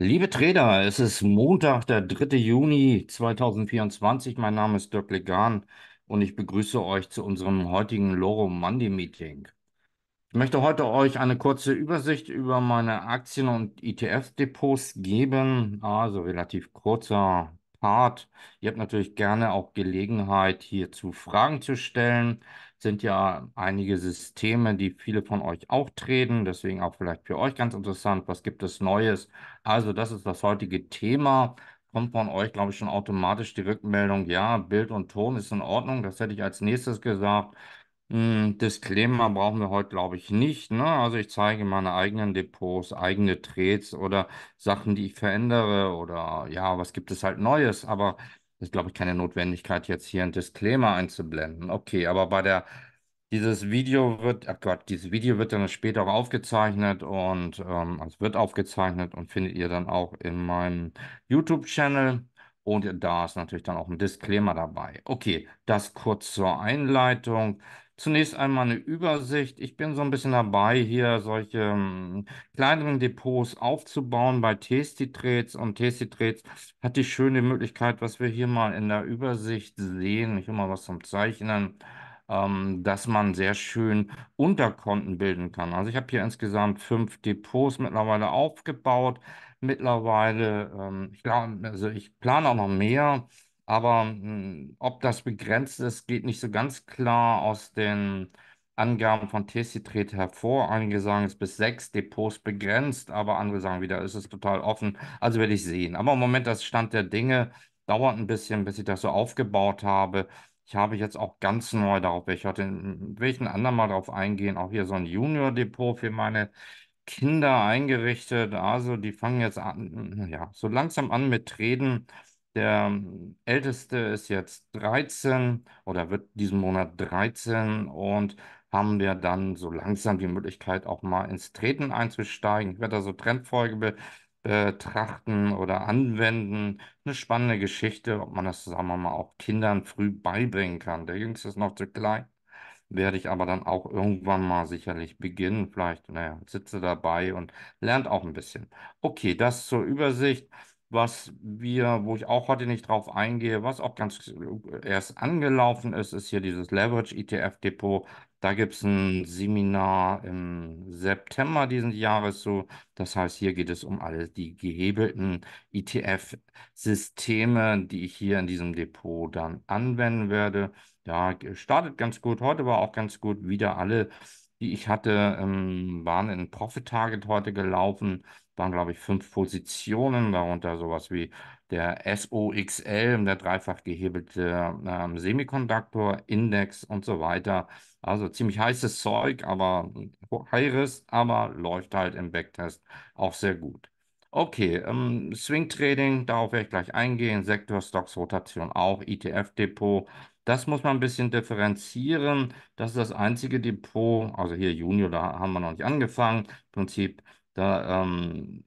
Liebe Trader, es ist Montag, der 3. Juni 2024. Mein Name ist Dirk Legan und ich begrüße euch zu unserem heutigen Loro Monday Meeting. Ich möchte heute euch eine kurze Übersicht über meine Aktien- und ETF-Depots geben. Also relativ kurzer Part. Ihr habt natürlich gerne auch Gelegenheit, hierzu Fragen zu stellen sind ja einige Systeme, die viele von euch auch treten, deswegen auch vielleicht für euch ganz interessant, was gibt es Neues? Also das ist das heutige Thema. Kommt von euch, glaube ich, schon automatisch die Rückmeldung, ja, Bild und Ton ist in Ordnung, das hätte ich als nächstes gesagt. Hm, Disclaimer brauchen wir heute, glaube ich, nicht. Ne? Also ich zeige meine eigenen Depots, eigene Trades oder Sachen, die ich verändere oder ja, was gibt es halt Neues, aber ist, glaube ich, keine Notwendigkeit, jetzt hier ein Disclaimer einzublenden. Okay, aber bei der, dieses Video wird, ach Gott, dieses Video wird dann später auch aufgezeichnet und ähm, es wird aufgezeichnet und findet ihr dann auch in meinem YouTube-Channel. Und da ist natürlich dann auch ein Disclaimer dabei. Okay, das kurz zur Einleitung. Zunächst einmal eine Übersicht. Ich bin so ein bisschen dabei, hier solche ähm, kleineren Depots aufzubauen bei Tasty Trades. Und Tasty Trades hat die schöne Möglichkeit, was wir hier mal in der Übersicht sehen, ich habe mal was zum Zeichnen, ähm, dass man sehr schön Unterkonten bilden kann. Also ich habe hier insgesamt fünf Depots mittlerweile aufgebaut. Mittlerweile, ähm, ich, glaube, also ich plane auch noch mehr. Aber mh, hm, ob das begrenzt ist, geht nicht so ganz klar aus den Angaben von TC-Tret hervor. Einige sagen, es ist bis sechs Depots begrenzt, aber andere sagen wieder, es ist total offen. Also werde ich sehen. Aber im Moment, das Stand der Dinge dauert ein bisschen, bis ich das so aufgebaut habe. Ich habe jetzt auch ganz neu darauf, ich hatte, hm, will ich ein andermal darauf eingehen, auch hier so ein Junior-Depot für meine Kinder eingerichtet. Also die fangen jetzt an, hm, ja, so langsam an mit Treden. Der ähm, Älteste ist jetzt 13 oder wird diesen Monat 13 und haben wir dann so langsam die Möglichkeit, auch mal ins Treten einzusteigen. Ich werde da so Trendfolge be betrachten oder anwenden. Eine spannende Geschichte, ob man das, sagen wir mal, auch Kindern früh beibringen kann. Der Jüngste ist noch zu klein, werde ich aber dann auch irgendwann mal sicherlich beginnen. Vielleicht, naja, sitze dabei und lernt auch ein bisschen. Okay, das zur Übersicht was wir, wo ich auch heute nicht drauf eingehe, was auch ganz äh, erst angelaufen ist, ist hier dieses Leverage ETF Depot. Da gibt es ein Seminar im September dieses Jahres so. Das heißt, hier geht es um alle die gehebelten ETF-Systeme, die ich hier in diesem Depot dann anwenden werde. Ja, startet ganz gut. Heute war auch ganz gut wieder alle die ich hatte, ähm, waren in Profit Target heute gelaufen. Waren, glaube ich, fünf Positionen, darunter sowas wie der SOXL, der dreifach gehebelte ähm, Semiconductor-Index und so weiter. Also ziemlich heißes Zeug, aber High hm, Risk, aber läuft halt im Backtest auch sehr gut. Okay, ähm, Swing Trading, darauf werde ich gleich eingehen. Sektor, Stocks, Rotation auch, ETF-Depot. Das muss man ein bisschen differenzieren. Das ist das einzige Depot, also hier Junior, da haben wir noch nicht angefangen. Im Prinzip, da ähm,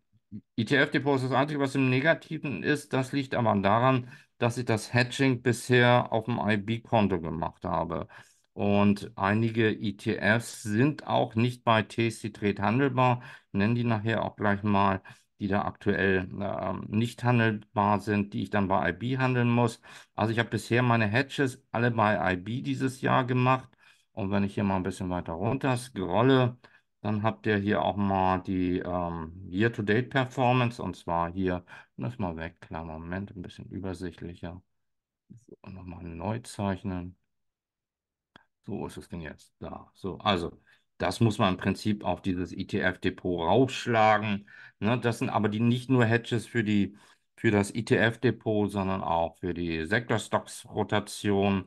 ETF-Depot ist das einzige, was im Negativen ist. Das liegt aber daran, dass ich das Hedging bisher auf dem IB-Konto gemacht habe. Und einige ETFs sind auch nicht bei TC Trade handelbar. Nennen die nachher auch gleich mal die da aktuell äh, nicht handelbar sind, die ich dann bei IB handeln muss. Also ich habe bisher meine Hedges alle bei IB dieses Jahr gemacht. Und wenn ich hier mal ein bisschen weiter runter scrolle, dann habt ihr hier auch mal die ähm, Year-to-Date-Performance. Und zwar hier, das mal weg, kleinen Moment, ein bisschen übersichtlicher. So, nochmal neu zeichnen. So ist es denn jetzt da. So, also das muss man im Prinzip auf dieses ETF-Depot rausschlagen. Ne, das sind aber die nicht nur Hedges für die für das ETF-Depot, sondern auch für die Sektorstocks-Rotation.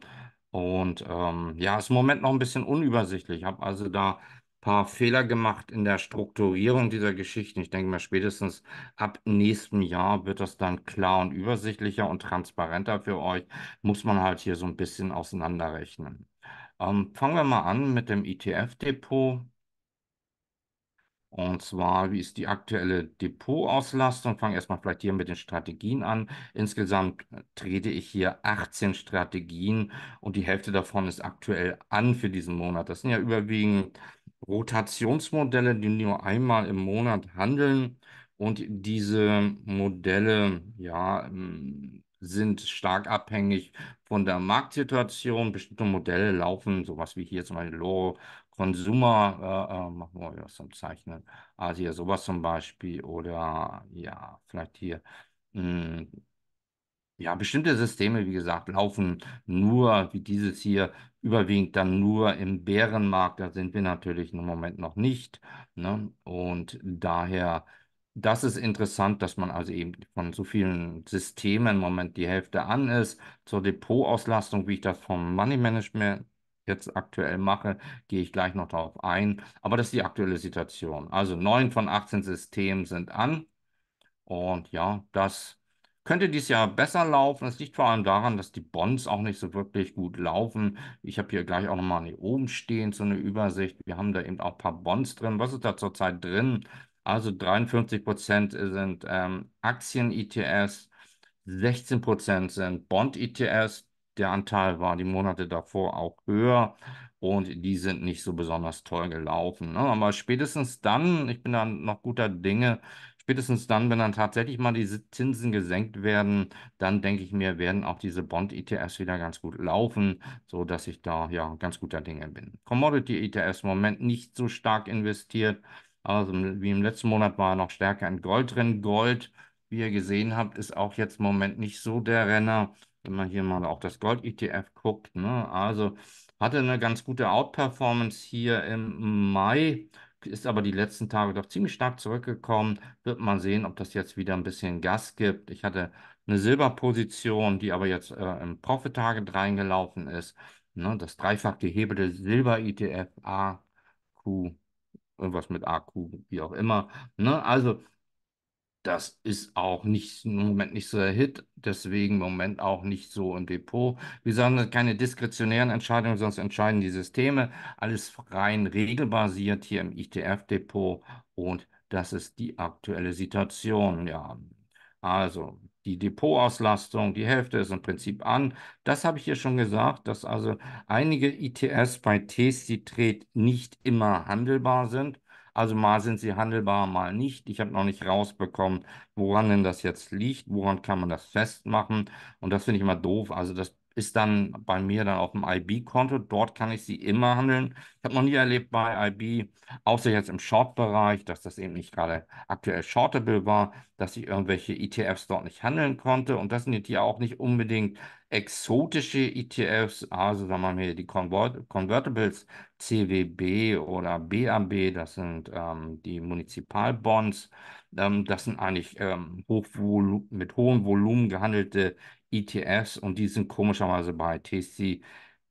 Und ähm, ja, ist im Moment noch ein bisschen unübersichtlich. Ich habe also da ein paar Fehler gemacht in der Strukturierung dieser Geschichten. Ich denke mal, spätestens ab nächstem Jahr wird das dann klar und übersichtlicher und transparenter für euch. Muss man halt hier so ein bisschen auseinanderrechnen. Ähm, fangen wir mal an mit dem ETF-Depot. Und zwar, wie ist die aktuelle Depotauslastung? Fangen erstmal vielleicht hier mit den Strategien an. Insgesamt äh, trete ich hier 18 Strategien und die Hälfte davon ist aktuell an für diesen Monat. Das sind ja überwiegend Rotationsmodelle, die nur einmal im Monat handeln und diese Modelle ja ähm, sind stark abhängig von der Marktsituation. Bestimmte Modelle laufen, sowas wie hier zum Beispiel Loro Consumer, äh, äh, machen wir was zum Zeichnen, Asia, sowas zum Beispiel, oder ja, vielleicht hier. Mh, hm, ja, bestimmte Systeme, wie gesagt, laufen nur, wie dieses hier, überwiegend dann nur im Bärenmarkt. Da sind wir natürlich im Moment noch nicht. Ne? Und daher das ist interessant, dass man also eben von so vielen Systemen im Moment die Hälfte an ist. Zur Depotauslastung, wie ich das vom Money Management jetzt aktuell mache, gehe ich gleich noch darauf ein. Aber das ist die aktuelle Situation. Also neun von 18 Systemen sind an. Und ja, das könnte dieses Jahr besser laufen. Es liegt vor allem daran, dass die Bonds auch nicht so wirklich gut laufen. Ich habe hier gleich auch nochmal hier oben stehen, so eine Übersicht. Wir haben da eben auch ein paar Bonds drin. Was ist da zurzeit drin? Also 53 Prozent sind ähm, Aktien-ETFs, 16 Prozent sind Bond-ETFs. Der Anteil war die Monate davor auch höher und die sind nicht so besonders toll gelaufen. Ne? Aber spätestens dann, ich bin da noch guter Dinge, spätestens dann, wenn dann tatsächlich mal die Zinsen gesenkt werden, dann denke ich mir, werden auch diese Bond-ETFs wieder ganz gut laufen, so dass ich da ja ganz guter Dinge bin. Commodity-ETFs im Moment nicht so stark investiert. Also wie im letzten Monat war er noch stärker in Gold drin. Gold, wie ihr gesehen habt, ist auch jetzt im Moment nicht so der Renner, wenn man hier mal auch das Gold-ETF guckt. Ne? Also hatte eine ganz gute Outperformance hier im Mai, ist aber die letzten Tage doch ziemlich stark zurückgekommen. Wird man sehen, ob das jetzt wieder ein bisschen Gas gibt. Ich hatte eine Silberposition, die aber jetzt äh, im Profit-Target reingelaufen ist. Ne? Das dreifach gehebelte Silber-ETF AQ irgendwas mit AQ, wie auch immer. Ne? Also, das ist auch nicht im Moment nicht so der Hit, deswegen im Moment auch nicht so im Depot. Wir sagen keine diskretionären Entscheidungen, sonst entscheiden die Systeme. Alles rein regelbasiert hier im ITF-Depot und das ist die aktuelle Situation. Ja, also die Depotauslastung, die Hälfte ist im Prinzip an. Das habe ich hier schon gesagt, dass also einige ITS bei T-Citret nicht immer handelbar sind. Also mal sind sie handelbar, mal nicht. Ich habe noch nicht rausbekommen, woran denn das jetzt liegt, woran kann man das festmachen. Und das finde ich immer doof. Also das ist dann bei mir dann auf dem IB-Konto. Dort kann ich sie immer handeln. Ich habe noch nie erlebt bei IB, außer jetzt im Short-Bereich, dass das eben nicht gerade aktuell shortable war, dass ich irgendwelche ETFs dort nicht handeln konnte. Und das sind jetzt hier auch nicht unbedingt exotische ETFs, also sagen wir mal hier die Convertibles, CWB oder BAB, das sind ähm, die Municipalbonds. Ähm, das sind eigentlich ähm, hoch mit hohem Volumen gehandelte ETFs und die sind komischerweise bei TC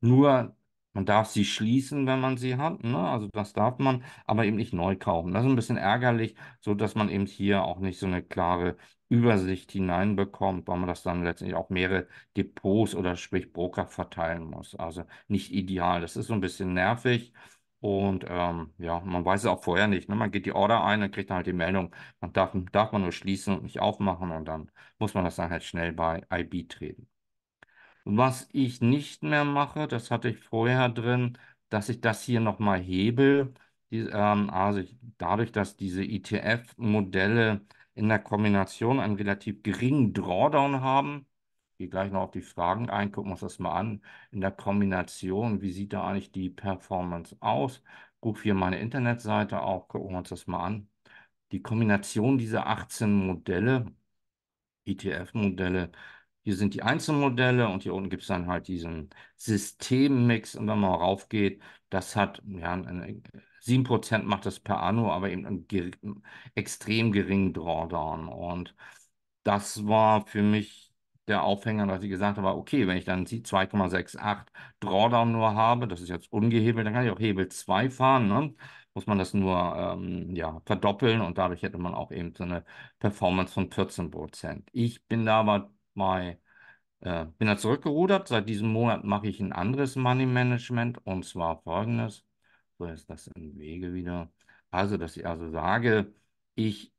nur, man darf sie schließen, wenn man sie hat, ne? also das darf man, aber eben nicht neu kaufen. Das ist ein bisschen ärgerlich, so dass man eben hier auch nicht so eine klare Übersicht hineinbekommt, weil man das dann letztendlich auch mehrere Depots oder sprich Broker verteilen muss. Also nicht ideal. Das ist so ein bisschen nervig. Und ähm, ja, man weiß es auch vorher nicht. Ne? Man geht die Order ein und kriegt dann halt die Meldung. Man darf, darf man nur schließen und nicht aufmachen und dann muss man das dann halt schnell bei IB treten. was ich nicht mehr mache, das hatte ich vorher drin, dass ich das hier nochmal hebel. Die, ähm, also ich, dadurch, dass diese ETF-Modelle in der Kombination einen relativ geringen Drawdown haben, gehe gleich noch auf die Fragen ein, gucken wir uns das mal an. In der Kombination, wie sieht da eigentlich die Performance aus? Ruf hier meine Internetseite auf, gucken wir uns das mal an. Die Kombination dieser 18 Modelle, ETF-Modelle, hier sind die Einzelmodelle und hier unten gibt es dann halt diesen Systemmix. Und wenn man rauf geht, das hat, ja, 7% macht das per Anno, aber eben einen ge extrem geringen Drawdown. Und das war für mich der Aufhänger, dass ich gesagt habe, okay, wenn ich dann 2,68 Drawdown nur habe, das ist jetzt ungehebelt, dann kann ich auch Hebel 2 fahren. Ne? Muss man das nur ähm, ja, verdoppeln und dadurch hätte man auch eben so eine Performance von 14 Prozent. Ich bin da aber bei, äh, bin da zurückgerudert. Seit diesem Monat mache ich ein anderes Money Management und zwar folgendes. So ist das im Wege wieder. Also, dass ich also sage, ich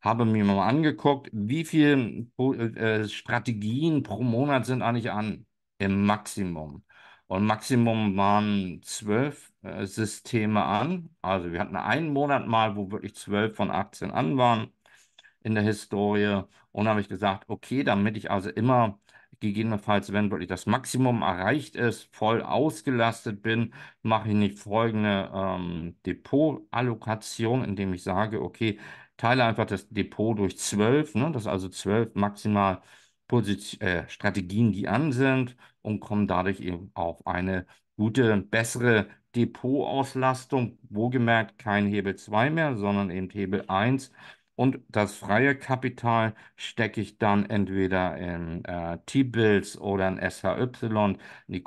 habe mir mal angeguckt, wie viele äh, äh, Strategien pro Monat sind eigentlich an im Maximum. Und Maximum waren zwölf äh, Systeme an. Also wir hatten einen Monat mal, wo wirklich zwölf von 18 an waren in der Historie. Und habe ich gesagt, okay, damit ich also immer gegebenenfalls, wenn wirklich das Maximum erreicht ist, voll ausgelastet bin, mache ich nicht folgende ähm, Depotallokation, indem ich sage, okay, teile einfach das Depot durch zwölf, ne? das also zwölf maximal Position, äh, Strategien, die an sind und kommen dadurch eben auf eine gute, bessere Depotauslastung. Wohlgemerkt kein Hebel 2 mehr, sondern eben Hebel 1. Und das freie Kapital stecke ich dann entweder in äh, T-Bills oder in SHY, in die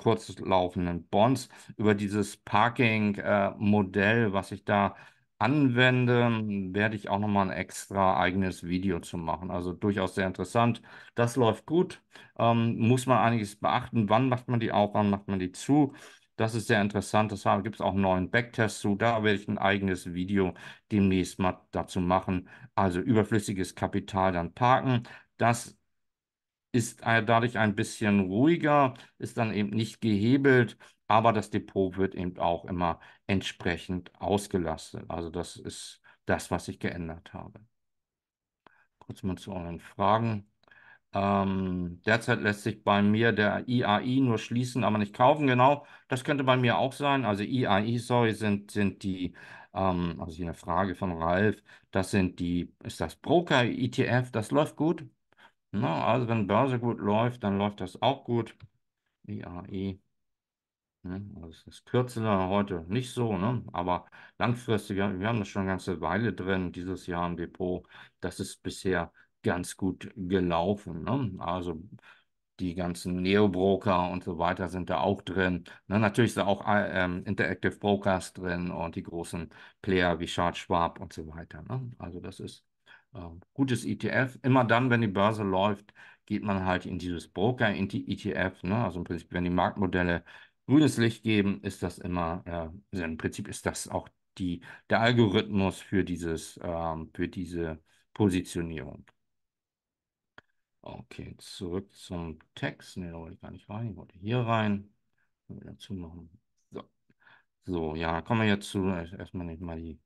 laufenden Bonds. Über dieses Parking-Modell, äh, was ich da anwende, werde ich auch nochmal ein extra eigenes Video zu machen. Also durchaus sehr interessant. Das läuft gut. Ähm, muss man einiges beachten. Wann macht man die auf, wann macht man die zu? Das ist sehr interessant. Das gibt es auch einen neuen Backtest zu. Da werde ich ein eigenes Video demnächst mal dazu machen. Also überflüssiges Kapital dann parken. Das ist äh, dadurch ein bisschen ruhiger, ist dann eben nicht gehebelt aber das Depot wird eben auch immer entsprechend ausgelastet. Also das ist das, was ich geändert habe. Kurz mal zu euren Fragen. Ähm, derzeit lässt sich bei mir der IAI nur schließen, aber nicht kaufen. Genau, das könnte bei mir auch sein. Also IAI, sorry, sind, sind die, ähm, also hier eine Frage von Ralf, das sind die, ist das Broker-ETF, das läuft gut. Na, also wenn Börse gut läuft, dann läuft das auch gut. IAI. Ne? Also, das ist kürzer heute nicht so, ne? aber langfristig, wir haben das schon eine ganze Weile drin, dieses Jahr im Depot. Das ist bisher ganz gut gelaufen. Ne? Also die ganzen Neo-Broker und so weiter sind da auch drin. Ne? Natürlich sind auch äh, ähm, Interactive Brokers drin und die großen Player wie Charles Schwab und so weiter. Ne? Also das ist äh, gutes ETF. Immer dann, wenn die Börse läuft, geht man halt in dieses Broker, ETF. Ne? Also im Prinzip, wenn die Marktmodelle grünes Licht geben, ist das immer, äh, im Prinzip ist das auch die, der Algorithmus für, dieses, ähm, für diese Positionierung. Okay, zurück zum Text. Ne, da wollte ich gar nicht rein. Ich wollte hier rein. Wieder zumachen. So. so, ja, kommen wir jetzt zu äh, erstmal nicht mal die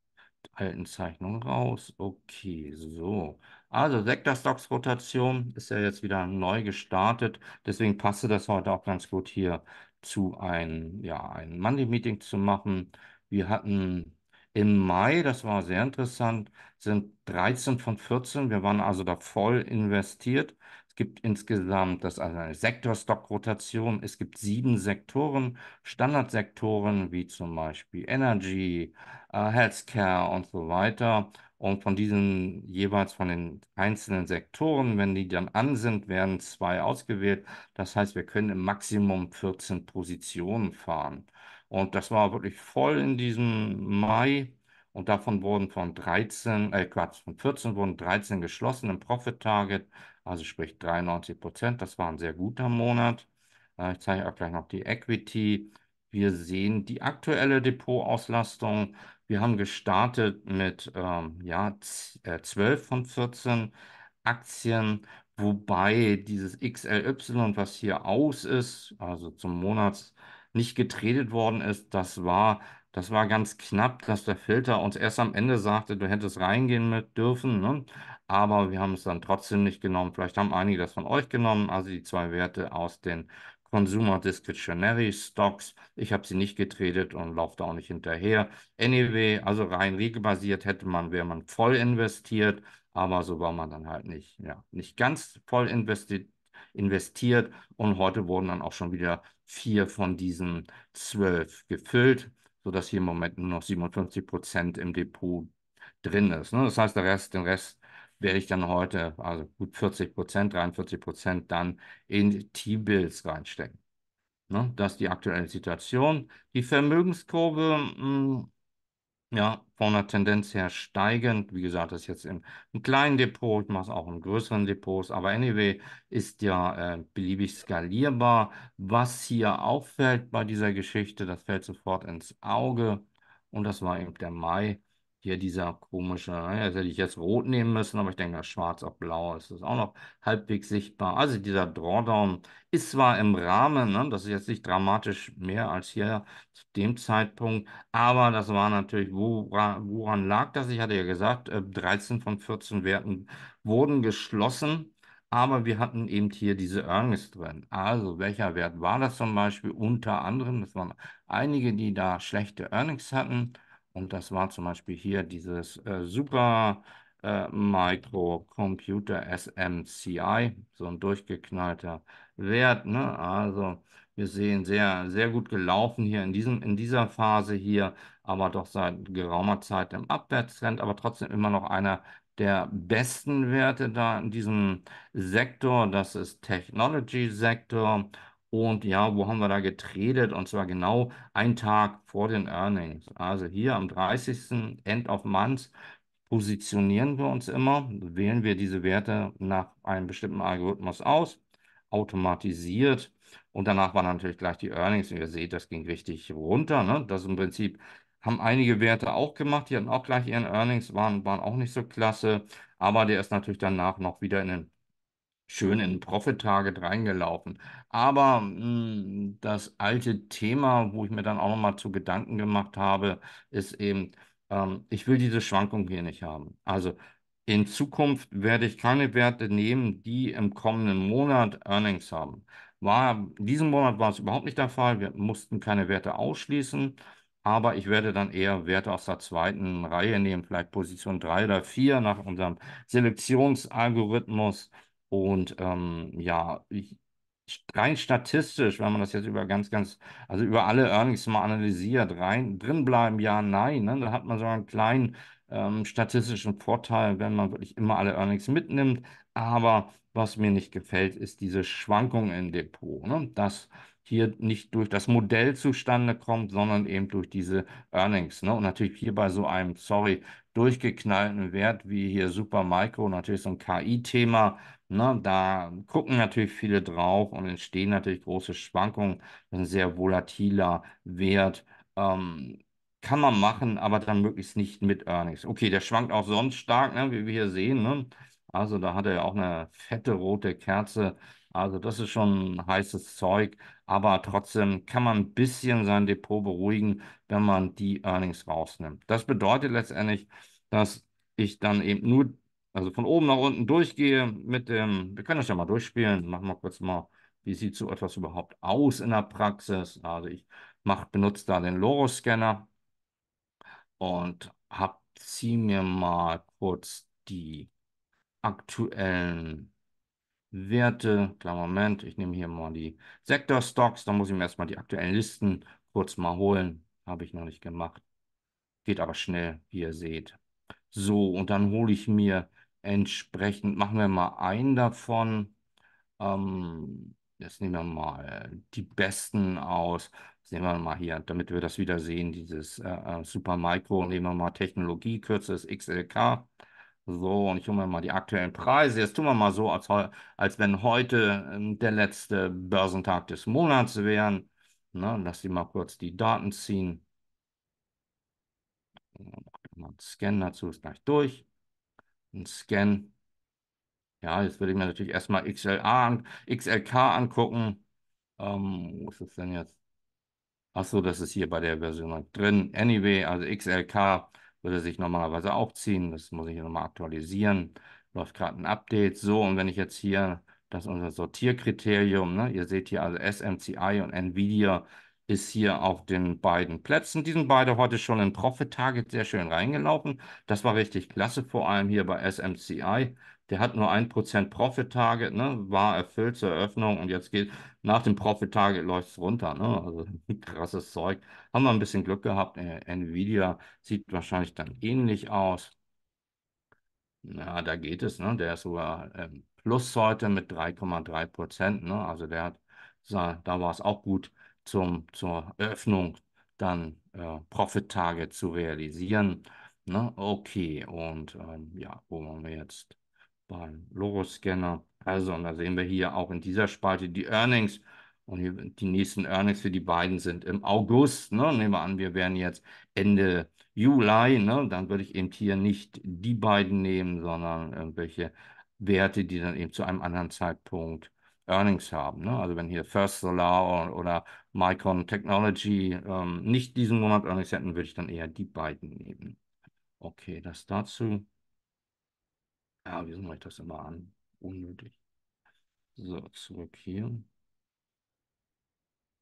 alten Zeichnung raus. Okay, so. Also Sektor Stocks rotation ist ja jetzt wieder neu gestartet. Deswegen passte das heute auch ganz gut hier zu einem ja, ein Monday-Meeting zu machen. Wir hatten im Mai, das war sehr interessant, sind 13 von 14. Wir waren also da voll investiert gibt insgesamt das also eine Sektorstockrotation. Es gibt sieben Sektoren, Standardsektoren wie zum Beispiel Energy, äh, Healthcare und so weiter. Und von diesen jeweils von den einzelnen Sektoren, wenn die dann an sind, werden zwei ausgewählt. Das heißt, wir können im Maximum 14 Positionen fahren. Und das war wirklich voll in diesem Mai. Und davon wurden von 13, äh Quatsch, von 14 wurden 13 geschlossen im Profit Target also sprich 93 Prozent. Das war ein sehr guter Monat. Äh, ich zeige auch gleich noch die Equity. Wir sehen die aktuelle Depotauslastung. Wir haben gestartet mit ähm, ja, 12 äh, von 14 Aktien, wobei dieses XLY, was hier aus ist, also zum Monats nicht getradet worden ist, das war, das war ganz knapp, dass der Filter uns erst am Ende sagte, du hättest reingehen mit dürfen. Ne? aber wir haben es dann trotzdem nicht genommen. Vielleicht haben einige das von euch genommen, also die zwei Werte aus den Consumer Discretionary Stocks. Ich habe sie nicht getradet und laufe da auch nicht hinterher. Anyway, also rein regelbasiert hätte man, wäre man voll investiert, aber so war man dann halt nicht, ja, nicht ganz voll investiert investiert und heute wurden dann auch schon wieder vier von diesen zwölf gefüllt, sodass hier im Moment nur noch 57 Prozent im Depot drin ist. Ne? Das heißt, der Rest, den Rest wäre ich dann heute, also gut 40 Prozent, 43 Prozent dann in T-Bills reinstecken. Ne? Das ist die aktuelle Situation. Die Vermögenskurve, mh, mm, ja, von der Tendenz her steigend. Wie gesagt, das ist jetzt im, im kleinen Depot, ich mache es auch in größeren Depots, aber anyway ist ja äh, beliebig skalierbar. Was hier auffällt bei dieser Geschichte, das fällt sofort ins Auge. Und das war eben der Mai. Hier dieser komische, ne, jetzt hätte ich jetzt rot nehmen müssen, aber ich denke, schwarz auf blau ist das auch noch halbwegs sichtbar. Also dieser Drawdown ist zwar im Rahmen, ne, das ist jetzt nicht dramatisch mehr als hier zu dem Zeitpunkt, aber das war natürlich, woran, woran lag das? Ich hatte ja gesagt, 13 äh, von 14 Werten wurden geschlossen. Aber wir hatten eben hier diese Earnings drin. Also welcher Wert war das zum Beispiel? Unter anderem, das waren einige, die da schlechte Earnings hatten. Und das war zum Beispiel hier dieses äh, Super äh, Microcomputer SMCI, so ein durchgeknallter Wert. Ne? Also wir sehen sehr, sehr gut gelaufen hier in, diesem, in dieser Phase hier, aber doch seit geraumer Zeit im Abwärtstrend, aber trotzdem immer noch einer der besten Werte da in diesem Sektor. Das ist Technology-Sektor und ja, wo haben wir da getradet? Und zwar genau einen Tag vor den Earnings. Also hier am 30. End of Month positionieren wir uns immer, wählen wir diese Werte nach einem bestimmten Algorithmus aus, automatisiert. Und danach waren natürlich gleich die Earnings. Und ihr seht, das ging richtig runter. Ne? Das im Prinzip haben einige Werte auch gemacht. Die hatten auch gleich ihren Earnings, waren, waren auch nicht so klasse. Aber der ist natürlich danach noch wieder in den schön in Profit-Target reingelaufen. Aber mh, hm, das alte Thema, wo ich mir dann auch nochmal zu Gedanken gemacht habe, ist eben, ähm, ich will diese Schwankung hier nicht haben. Also in Zukunft werde ich keine Werte nehmen, die im kommenden Monat Earnings haben. War, diesen Monat war es überhaupt nicht der Fall. Wir mussten keine Werte ausschließen, aber ich werde dann eher Werte aus der zweiten Reihe nehmen, vielleicht Position 3 oder 4 nach unserem Selektionsalgorithmus. Und ähm, ja, ich, rein statistisch, wenn man das jetzt über ganz, ganz, also über alle Earnings mal analysiert, rein drin bleiben, ja, nein, ne? dann hat man so einen kleinen ähm, statistischen Vorteil, wenn man wirklich immer alle Earnings mitnimmt. Aber was mir nicht gefällt, ist diese Schwankung im Depot, ne? dass hier nicht durch das Modell zustande kommt, sondern eben durch diese Earnings. Ne? Und natürlich hier bei so einem, sorry, durchgeknallten Wert wie hier Supermicro, natürlich so ein KI-Thema, Ne, da gucken natürlich viele drauf und entstehen natürlich große Schwankungen. Das ist ein sehr volatiler Wert. Ähm, kann man machen, aber dann möglichst nicht mit Earnings. Okay, der schwankt auch sonst stark, ne, wie wir hier sehen. Ne? Also da hat er ja auch eine fette rote Kerze. Also das ist schon heißes Zeug, aber trotzdem kann man ein bisschen sein Depot beruhigen, wenn man die Earnings rausnimmt. Das bedeutet letztendlich, dass ich dann eben nur also von oben nach unten durchgehe mit dem, wir können das ja mal durchspielen, machen wir kurz mal, wie sieht so etwas überhaupt aus in der Praxis. Also ich mach, benutze da den Loro-Scanner und hab, ziehe mir mal kurz die aktuellen Werte, klar Moment, ich nehme hier mal die Sektor-Stocks, da muss ich mir erstmal die aktuellen Listen kurz mal holen, habe ich noch nicht gemacht. Geht aber schnell, wie ihr seht. So, und dann hole ich mir Entsprechend machen wir mal einen davon. Ähm, jetzt nehmen wir mal die besten aus. Das nehmen wir mal hier, damit wir das wieder sehen, dieses äh, äh Supermicro. Nehmen wir mal Technologie, kürzeres XLK. So, und ich hole mir mal die aktuellen Preise. Jetzt tun wir mal so, als, als wenn heute ähm, der letzte Börsentag des Monats wären. Ne, lass sie mal kurz die Daten ziehen. Mal Scan dazu, ist gleich durch einen Scan. Ja, jetzt würde ich mir natürlich erstmal XLA, an, XLK angucken. Ähm, wo ist das denn jetzt? Achso, das ist hier bei der Version drin. Anyway, also XLK würde sich normalerweise auch ziehen. Das muss ich hier nochmal aktualisieren. Läuft gerade ein Update. So, und wenn ich jetzt hier, das ist unser Sortierkriterium, ne? ihr seht hier also SMCI und NVIDIA ist hier auf den beiden Plätzen. Die sind beide heute schon in Profit Target sehr schön reingelaufen. Das war richtig klasse, vor allem hier bei SMCI. Der hat nur 1% Profit Target, ne? war erfüllt zur Eröffnung und jetzt geht nach dem Profit Target läuft es runter. Ne? Also krasses Zeug. Haben wir ein bisschen Glück gehabt. Nvidia sieht wahrscheinlich dann ähnlich aus. Ja, da geht es. Ne? Der ist sogar ähm, plus heute mit 3,3 Ne? Also der hat, da war es auch gut zum, zur Eröffnung dann äh, Profit-Tage zu realisieren. Ne? Okay, und ähm, ja, wo waren wir jetzt beim Logo-Scanner? Also, und da sehen wir hier auch in dieser Spalte die Earnings. Und hier, die nächsten Earnings für die beiden sind im August. Ne? Nehmen wir an, wir wären jetzt Ende Juli. Ne? Dann würde ich eben hier nicht die beiden nehmen, sondern irgendwelche Werte, die dann eben zu einem anderen Zeitpunkt Earnings haben. Ne? Also wenn hier First Solar oder, Micron Technology ähm, nicht diesen Monat Earnings hätten, würde ich dann eher die beiden nehmen. Okay, das dazu. Ja, wieso mache ich das immer an? Unnötig. So, zurück hier.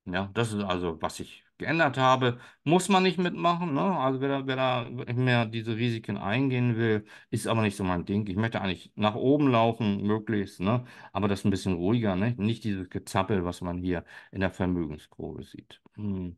Ja, das ist also, was ich geändert habe, muss man nicht mitmachen. Ne? Also wer da, wer da mehr diese Risiken eingehen will, ist aber nicht so mein Ding. Ich möchte eigentlich nach oben laufen, möglichst, ne? aber das ein bisschen ruhiger, ne? nicht dieses Gezappel, was man hier in der Vermögenskurve sieht. Hm.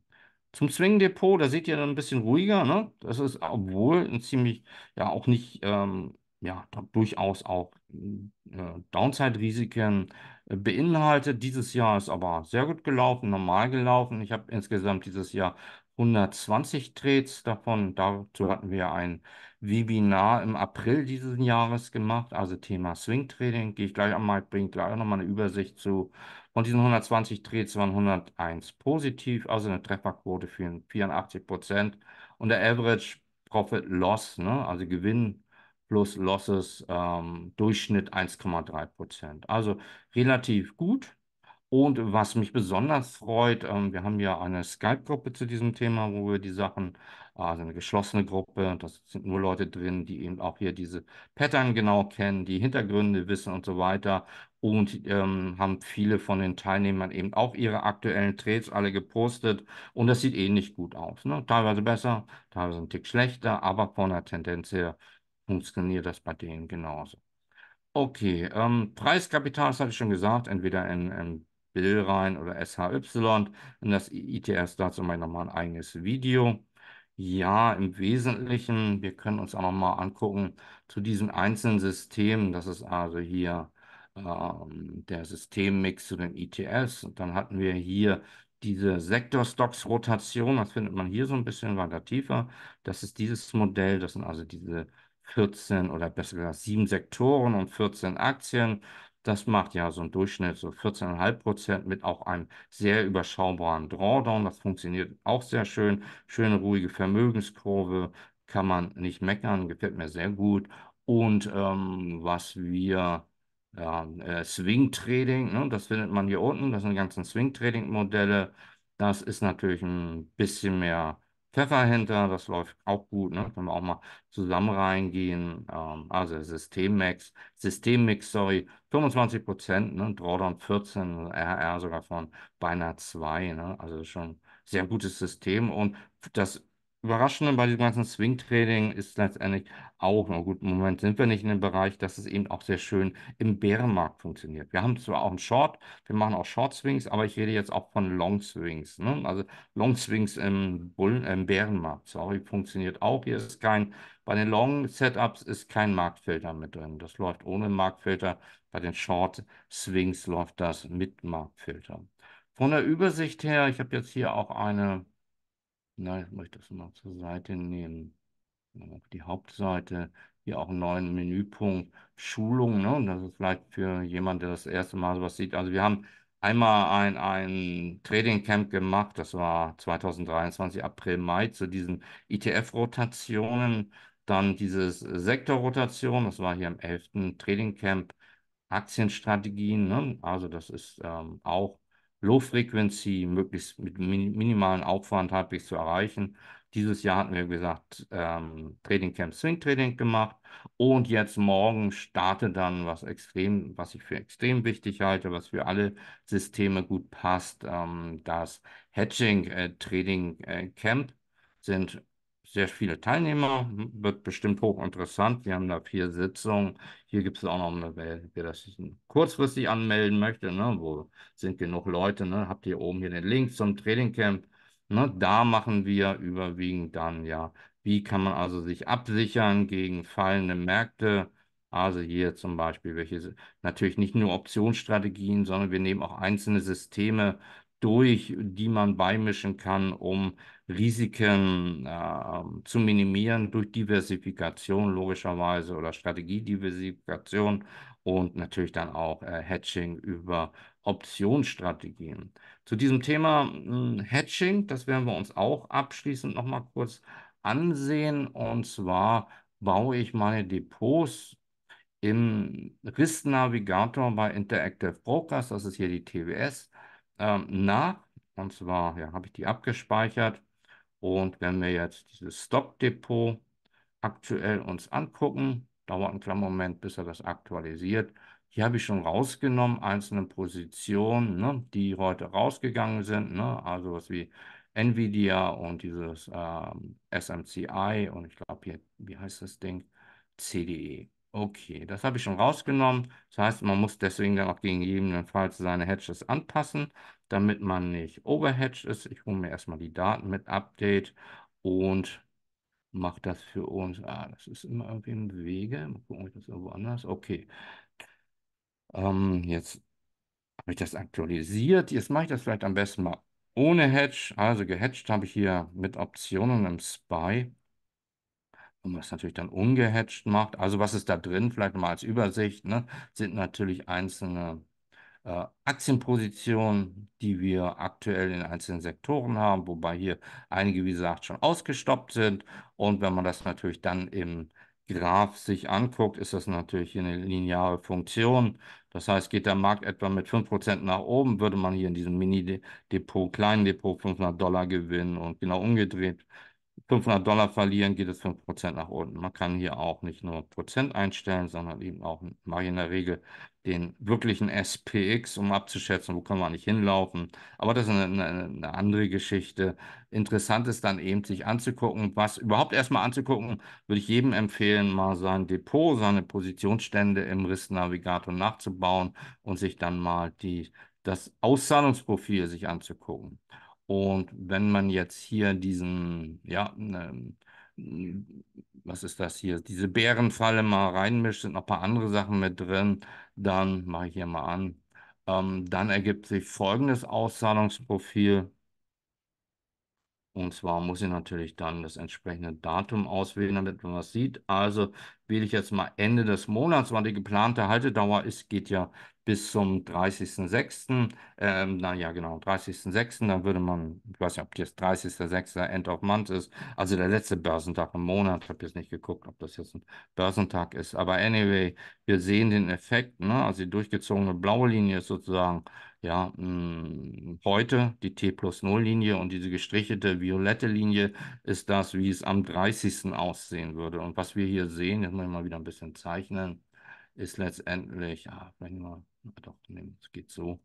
Zum Zwingendepot, da seht ihr dann ein bisschen ruhiger. Ne? Das ist, obwohl ein ziemlich, ja auch nicht... Ähm, ja, durchaus auch hm, äh, Downside-Risiken äh, beinhaltet. Dieses Jahr ist aber sehr gut gelaufen, normal gelaufen. Ich habe insgesamt dieses Jahr 120 Trades davon. Dazu hatten wir ein Webinar im April dieses Jahres gemacht, also Thema Swing Trading. Gehe ich gleich einmal, bringe gleich nochmal eine Übersicht zu. Von diesen 120 Trades waren 101 positiv, also eine Trefferquote für 84 Prozent. Und der Average Profit Loss, ne, also Gewinn plus Losses ähm, Durchschnitt 1,3 Prozent. Also relativ gut. Und was mich besonders freut, ähm, wir haben ja eine Skype-Gruppe zu diesem Thema, wo wir die Sachen, äh, also eine geschlossene Gruppe, das sind nur Leute drin, die eben auch hier diese Pattern genau kennen, die Hintergründe wissen und so weiter. Und ähm, haben viele von den Teilnehmern eben auch ihre aktuellen Trades alle gepostet. Und das sieht ähnlich eh gut aus. Ne? Teilweise besser, teilweise ein Tick schlechter, aber von der Tendenz her funktioniert das bei denen genauso. Okay, ähm, Preiskapital, das hatte ich schon gesagt, entweder in, in Bill rein oder SHY. Und das ITS dazu mache ich nochmal ein eigenes Video. Ja, im Wesentlichen, wir können uns auch nochmal angucken zu diesen einzelnen Systemen. Das ist also hier ähm, der Systemmix zu den ETFs. Und dann hatten wir hier diese Sektorstocks-Rotation. Das findet man hier so ein bisschen weiter tiefer. Das ist dieses Modell. Das sind also diese 14 oder besser gesagt sieben Sektoren und 14 Aktien. Das macht ja so einen Durchschnitt so 14,5 Prozent mit auch einem sehr überschaubaren Drawdown. Das funktioniert auch sehr schön. Schöne ruhige Vermögenskurve, kann man nicht meckern, gefällt mir sehr gut. Und ähm, was wir ja, äh, Swing Trading, ne, das findet man hier unten, das sind die ganzen Swing Trading Modelle. Das ist natürlich ein bisschen mehr Pfeffer hinter, das läuft auch gut, ne? Können wir auch mal zusammen reingehen. Ähm, also Systemmix, Systemmix, sorry, 25 Prozent, ne? Drawdown 14, RR sogar von beinahe 2, ne? Also schon sehr gutes System und das Überraschende bei diesem ganzen Swing-Trading ist letztendlich auch, na gut, im Moment sind wir nicht in dem Bereich, dass es eben auch sehr schön im Bärenmarkt funktioniert. Wir haben zwar auch einen Short, wir machen auch Short-Swings, aber ich rede jetzt auch von Long-Swings. Ne? Also Long-Swings im, im Bärenmarkt, sorry, funktioniert auch. Hier ist kein, bei den Long-Setups ist kein Marktfilter mit drin. Das läuft ohne Marktfilter. Bei den Short-Swings läuft das mit Marktfilter. Von der Übersicht her, ich habe jetzt hier auch eine na, ich möchte das mal zur Seite nehmen. Auf die Hauptseite, hier auch einen neuen Menüpunkt, Schulung, ne? Und das ist vielleicht für jemanden, der das erste Mal sowas sieht. Also wir haben einmal ein, ein Trading Camp gemacht, das war 2023, April, Mai, zu diesen ETF-Rotationen. Dann dieses Sektorrotation, das war hier im 11. Trading Camp, Aktienstrategien, ne? Also das ist ähm, auch Low Frequency möglichst mit min minimalen Aufwand halbwegs zu erreichen. Dieses Jahr hatten wir, wie gesagt, ähm, Trading Camp Swing Trading gemacht. Und jetzt morgen startet dann was extrem, was ich für extrem wichtig halte, was für alle Systeme gut passt, ähm, das Hedging äh, Trading äh, Camp sind sehr viele Teilnehmer, wird bestimmt hochinteressant. Wir haben da vier Sitzungen. Hier gibt es auch noch, eine, wer, wer das kurzfristig anmelden möchte, ne, wo sind genug Leute, ne, habt ihr oben hier den Link zum Trainingcamp. Ne, da machen wir überwiegend dann ja, wie kann man also sich absichern gegen fallende Märkte. Also hier zum Beispiel, welche natürlich nicht nur Optionsstrategien, sondern wir nehmen auch einzelne Systeme durch, die man beimischen kann, um Risiken äh, zu minimieren durch Diversifikation logischerweise oder Strategiediversifikation und natürlich dann auch äh, Hedging über Optionsstrategien. Zu diesem Thema mh, hm, Hedging, das werden wir uns auch abschließend nochmal kurz ansehen. Und zwar baue ich meine Depots im RIS-Navigator bei Interactive Brokers, das ist hier die TWS, ähm, nach. Und zwar ja, habe ich die abgespeichert und wenn wir jetzt dieses Stock Depot aktuell uns angucken, dauert ein kleiner Moment, bis er das aktualisiert. Hier habe ich schon rausgenommen, einzelne Positionen, ne, die heute rausgegangen sind, ne, also was wie Nvidia und dieses ähm, SMCI und ich glaube hier, wie heißt das Ding? CDE. Okay, das habe ich schon rausgenommen. Das heißt, man muss deswegen dann auch gegebenenfalls seine Hedges anpassen, damit man nicht overhedged ist. Ich hole mir erstmal die Daten mit Update und mache das für uns. Ah, das ist immer irgendwie im Wege. Mal gucken, ob ich das irgendwo anders. Okay. Ähm, jetzt habe ich das aktualisiert. Jetzt mache ich das vielleicht am besten mal ohne Hedge. Also gehedged habe ich hier mit Optionen im SPY und man das natürlich dann ungehatcht macht. Also was ist da drin? Vielleicht mal als Übersicht, ne? sind natürlich einzelne äh, Aktienpositionen, die wir aktuell in einzelnen Sektoren haben, wobei hier einige, wie gesagt, schon ausgestoppt sind. Und wenn man das natürlich dann im Graph sich anguckt, ist das natürlich eine lineare Funktion. Das heißt, geht der Markt etwa mit 5% nach oben, würde man hier in diesem Mini-Depot, kleinen Depot 500 Dollar gewinnen und genau umgedreht 500 Dollar verlieren, geht es 5% nach unten. Man kann hier auch nicht nur Prozent einstellen, sondern eben auch, mache ich in der Regel, den wirklichen SPX, um abzuschätzen, wo kann man nicht hinlaufen. Aber das ist eine, eine andere Geschichte. Interessant ist dann eben, sich anzugucken, was überhaupt erstmal anzugucken, würde ich jedem empfehlen, mal sein Depot, seine Positionsstände im RIS-Navigator nachzubauen und sich dann mal die, das Auszahlungsprofil sich anzugucken. Und wenn man jetzt hier diesen, ja, ne, hm, was ist das hier, diese Bärenfalle mal reinmischt, sind noch ein paar andere Sachen mit drin, dann mache ich hier mal an. Ähm, dann ergibt sich folgendes Auszahlungsprofil. Und zwar muss ich natürlich dann das entsprechende Datum auswählen, damit man was sieht. Also wähle ich jetzt mal Ende des Monats, weil die geplante Haltedauer ist, geht ja bis zum 30.06. Ähm, na ja, genau, 30.06. Dann würde man, ich weiß nicht, ob jetzt 30.06. End of Month ist, also der letzte Börsentag im Monat. Ich habe jetzt nicht geguckt, ob das jetzt ein Börsentag ist. Aber anyway, wir sehen den Effekt, ne? also die durchgezogene blaue Linie ist sozusagen ja, mh, hm, heute die T plus 0 Linie und diese gestrichelte violette Linie ist das, wie es am 30. aussehen würde. Und was wir hier sehen, jetzt muss ich mal wieder ein bisschen zeichnen, ist letztendlich, ja, ah, vielleicht mal doch, nee, es geht so.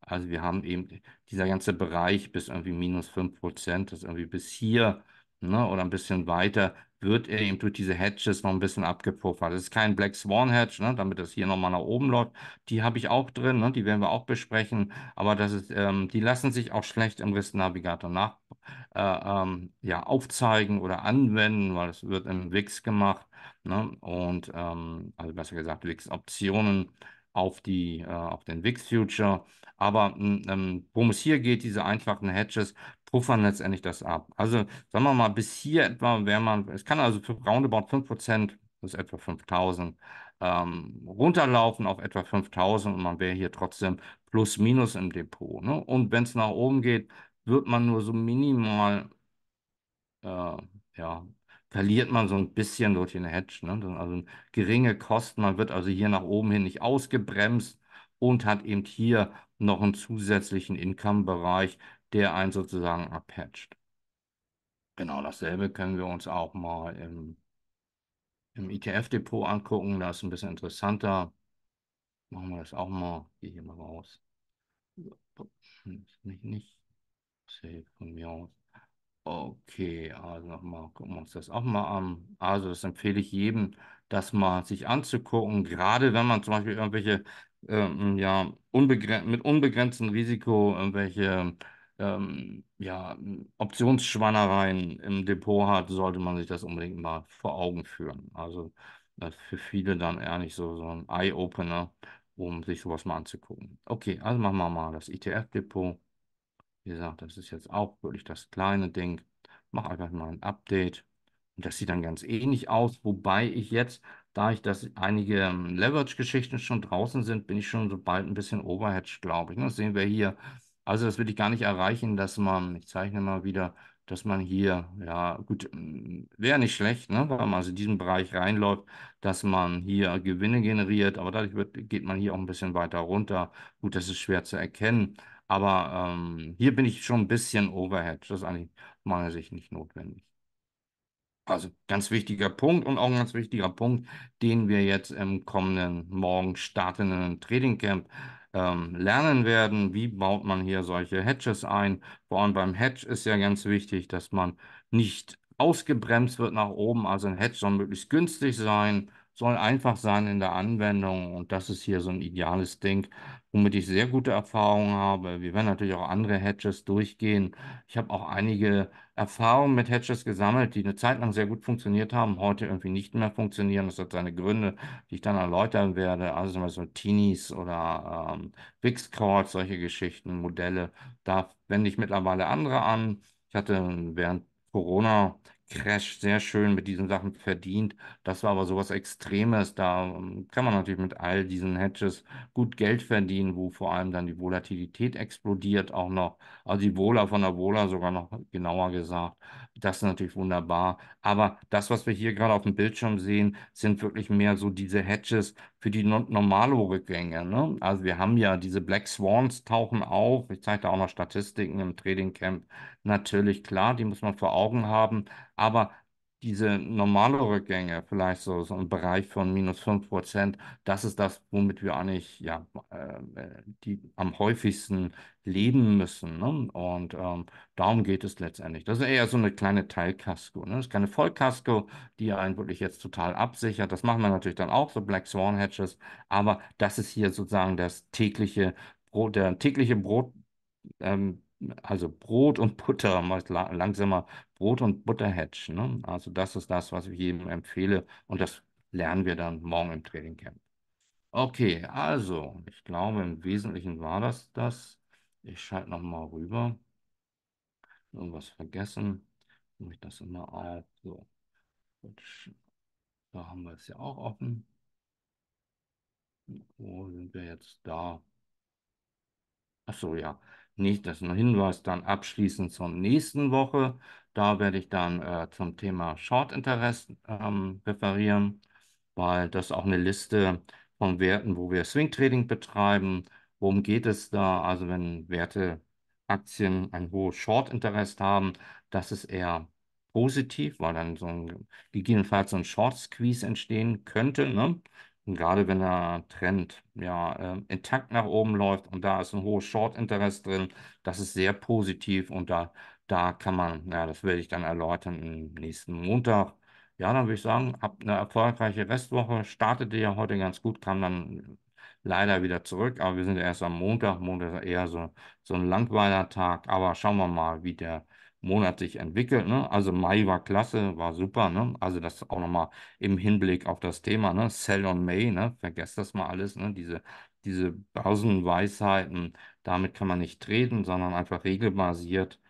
Also wir haben eben dieser ganze Bereich bis irgendwie minus 5 das irgendwie bis hier ne, oder ein bisschen weiter, wird er eben durch diese Hedges noch ein bisschen abgepuffert. Das ist kein Black Swan Hedge, ne, damit das hier nochmal nach oben läuft. Die habe ich auch drin, ne, die werden wir auch besprechen. Aber das ist, ähm, die lassen sich auch schlecht im Risk-Navigator nach, äh, ähm, ja, aufzeigen oder anwenden, weil es wird im WIX gemacht. Ne? Und ähm, also besser gesagt, WIX-Optionen auf, die, äh, auf den VIX Future. Aber hm, ähm, worum es hier geht, diese einfachen Hedges puffern letztendlich das ab. Also sagen wir mal, bis hier etwa wäre man, es kann also für roundabout 5%, das ist etwa 5000, ähm, runterlaufen auf etwa 5000 und man wäre hier trotzdem plus minus im Depot. Ne? Und wenn es nach oben geht, wird man nur so minimal äh, ja, verliert man so ein bisschen durch den Hedge. Ne? Also geringe Kosten, man wird also hier nach oben hin nicht ausgebremst und hat eben hier noch einen zusätzlichen Income-Bereich, der einen sozusagen abhatcht. Genau dasselbe können wir uns auch mal im, im ETF-Depot angucken. Das ist ein bisschen interessanter. Machen wir das auch mal. Gehe hier mal raus. Hm, nicht, nicht. Save von mir aus. Okay, also nochmal, gucken wir uns das auch mal an. Also das empfehle ich jedem, das mal sich anzugucken. Gerade wenn man zum Beispiel irgendwelche ähm, ja, unbegren mit unbegrenztem Risiko irgendwelche ähm, ja, Optionsschwannereien im Depot hat, sollte man sich das unbedingt mal vor Augen führen. Also das ist für viele dann eher nicht so, so ein Eye-Opener, um sich sowas mal anzugucken. Okay, also machen wir mal das ETF-Depot. Wie gesagt, das ist jetzt auch wirklich das kleine Ding. Mach einfach mal ein Update. Und das sieht dann ganz ähnlich aus, wobei ich jetzt, da ich das einige ähm, Leverage-Geschichten schon draußen sind, bin ich schon so bald ein bisschen overhatched, glaube ich. Ne? Das sehen wir hier. Also das will ich gar nicht erreichen, dass man, ich zeichne mal wieder, dass man hier, ja gut, ähm, wäre nicht schlecht, ne, wenn man also in diesen Bereich reinläuft, dass man hier Gewinne generiert, aber dadurch wird, geht man hier auch ein bisschen weiter runter. Gut, das ist schwer zu erkennen, aber ähm, hier bin ich schon ein bisschen overhead. Das ist eigentlich meiner Sicht nicht notwendig. Also ganz wichtiger Punkt und auch ein ganz wichtiger Punkt, den wir jetzt im kommenden Morgen startenden Trading Camp ähm, lernen werden. Wie baut man hier solche Hedges ein? Vor allem beim Hedge ist ja ganz wichtig, dass man nicht ausgebremst wird nach oben. Also ein Hedge soll möglichst günstig sein, soll einfach sein in der Anwendung und das ist hier so ein ideales Ding, womit ich sehr gute Erfahrungen habe. Wir werden natürlich auch andere Hedges durchgehen. Ich habe auch einige Erfahrungen mit Hedges gesammelt, die eine Zeit lang sehr gut funktioniert haben, heute irgendwie nicht mehr funktionieren. Das hat seine Gründe, die ich dann erläutern werde. Also zum Beispiel Teenies oder ähm, Wix Calls, solche Geschichten, Modelle. Da wende ich mittlerweile andere an. Ich hatte während Corona Crash sehr schön mit diesen Sachen verdient. Das war aber sowas Extremes. Da ähm, kann man natürlich mit all diesen Hedges gut Geld verdienen, wo vor allem dann die Volatilität explodiert auch noch. Also die Wohler von der Wohler sogar noch genauer gesagt. Das ist natürlich wunderbar. Aber das, was wir hier gerade auf dem Bildschirm sehen, sind wirklich mehr so diese Hedges für die no Normalo-Rückgänge. Ne? Also wir haben ja diese Black Swans tauchen auf. Ich zeige da auch noch Statistiken im Trading Camp. Natürlich, klar, die muss man vor Augen haben. Aber diese normalere Gänge, vielleicht so, so ein Bereich von minus 5 Prozent, das ist das, womit wir eigentlich ja, äh, die am häufigsten leben müssen. Ne? Und ähm, darum geht es letztendlich. Das ist eher so eine kleine Teilkasko. Ne? Das ist keine Vollkasko, die einen wirklich jetzt total absichert. Das machen wir natürlich dann auch, so Black Swan Hedges. Aber das ist hier sozusagen das tägliche, der tägliche Brot, ähm, also Brot und Butter, mal langsamer Brot und Butter hatchen. Ne? Also das ist das, was ich jedem empfehle und das lernen wir dann morgen im Training Camp. Okay, also ich glaube im Wesentlichen war das das. Ich schalte nochmal rüber. Irgendwas vergessen. Mache ich das immer auf. So. Da haben wir es ja auch offen. Wo sind wir jetzt da? Ach so, ja nicht, das ist ein Hinweis dann abschließend zur nächsten Woche. Da werde ich dann äh, zum Thema Short Interest ähm, referieren, weil das auch eine Liste von Werten, wo wir Swing Trading betreiben. Worum geht es da? Also wenn Werte, Aktien ein hohes Short Interest haben, das ist eher positiv, weil dann so ein, gegebenenfalls so ein Short Squeeze entstehen könnte. Ne? gerade wenn der Trend ja äh, intakt nach oben läuft und da ist ein hohes Short-Interest drin, das ist sehr positiv und da, da kann man, ja, das werde ich dann erläutern im nächsten Montag. Ja, dann würde ich sagen, habt eine erfolgreiche Restwoche, startete ja heute ganz gut, kam dann leider wieder zurück, aber wir sind erst am Montag. Montag ist eher so, so ein langweiler Tag, aber schauen wir mal, wie der monatlich entwickelt. Ne? Also Mai war klasse, war super. Ne? Also das auch nochmal im Hinblick auf das Thema, ne? Sell on May, ne? vergesst das mal alles, ne? diese, diese Börsenweisheiten, damit kann man nicht treten, sondern einfach regelbasiert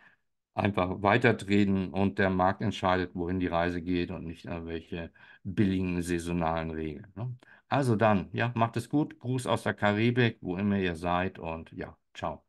einfach weitertreten und der Markt entscheidet, wohin die Reise geht und nicht welche billigen saisonalen Regeln. Ne? Also dann, ja, macht es gut. Gruß aus der Karibik, wo immer ihr seid und ja, ciao.